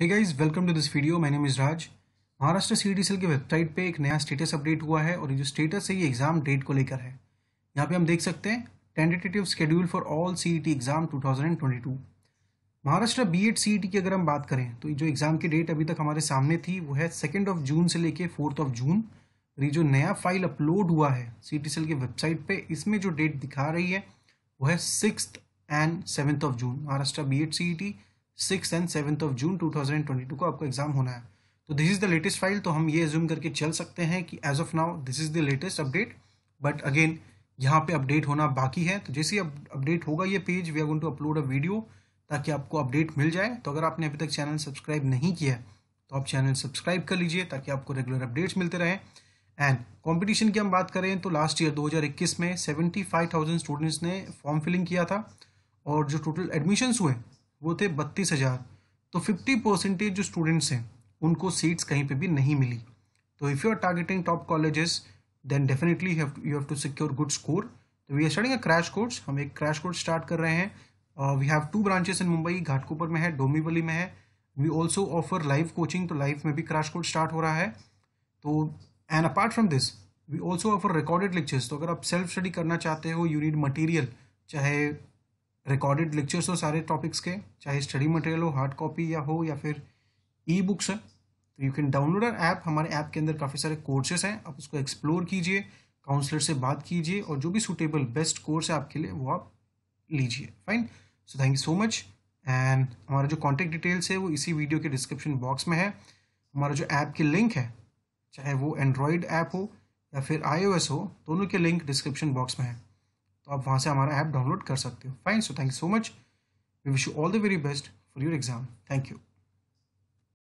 hey guys welcome to this video my name is Raj Maharashtra C D की website पे एक नया स्टेटस अपडेट हुआ है और ये जो स्टेटस है ये एग्जाम डेट को लेकर है यहाँ पे हम देख सकते हैं tentative schedule for all C exam 2022 Maharashtra B Ed की अगर हम बात करें तो जो एग्जाम की डेट अभी तक हमारे सामने थी वो है सेकेंड ऑफ जून से लेकर फोर्थ ऑफ जून और ये जो नया फाइल अपलोड हुआ है सी टी सेल की वेबसाइट पर इसमें जो डेट दिखा रही है वो है six and seventh of June Maharashtra B Ed six and seven of June two thousand twenty two को आपका एग्जाम होना है तो this is the latest file तो हम ये एज्यूम करके चल सकते हैं कि as of now this is the latest update but again यहाँ पे अपडेट होना बाकी है तो जैसे अपडेट होगा ये page we are going to upload a video ताकि आपको अपडेट मिल जाए तो अगर आपने अभी तक चैनल सब्सक्राइब नहीं किया है तो आप चैनल सब्सक्राइब कर लीजिए ताकि आपको रेगुलर अपडेट्स मिलते रहें एंड कंपटीशन की हम बात करें तो लास्ट ईयर 2021 में 75,000 स्टूडेंट्स ने फॉर्म फिलिंग किया था और जो टोटल एडमिशन्स हुए वो थे बत्तीस हज़ार तो फिफ्टी परसेंटेज जो स्टूडेंट्स हैं उनको सीट्स कहीं पे भी नहीं मिली तो if you are targeting top colleges then definitely you have to secure good score we are starting a crash course हम एक क्रैश कोर्स स्टार्ट कर रहे हैं we have two branches in Mumbai Ghatkopar में है डोमीवली में है we also offer live coaching तो लाइव में भी क्रैश कोर्स स्टार्ट हो रहा है तो and apart from this we also offer recorded lectures तो अगर आप सेल्फ स्टडी करना चाहते हो यू नीड मटीरियल चाहे रिकॉर्डेड लेक्चर्स हो सारे टॉपिक्स के चाहे स्टडी मटेरियल हो हार्ड कॉपी या हो या फिर ई बुक्स है तो you can download our app हमारे ऐप के अंदर काफ़ी सारे कोर्सेज हैं आप उसको एक्सप्लोर कीजिए काउंसलर से बात कीजिए और जो भी सुटेबल बेस्ट कोर्स है आपके लिए वो आप लीजिए fine so thank you so much and हमारा जो कॉन्टैक्ट डिटेल्स है वो इसी वीडियो के डिस्क्रिप्शन बॉक्स में है हमारा जो ऐप की लिंक है चाहे वो एंड्रॉयड ऐप हो या फिर आई हो दोनों के लिंक डिस्क्रिप्शन बॉक्स में है तो आप वहाँ से हमारा ऐप डाउनलोड कर सकते हो fine so thank you so much we wish you all the very best for your exam thank you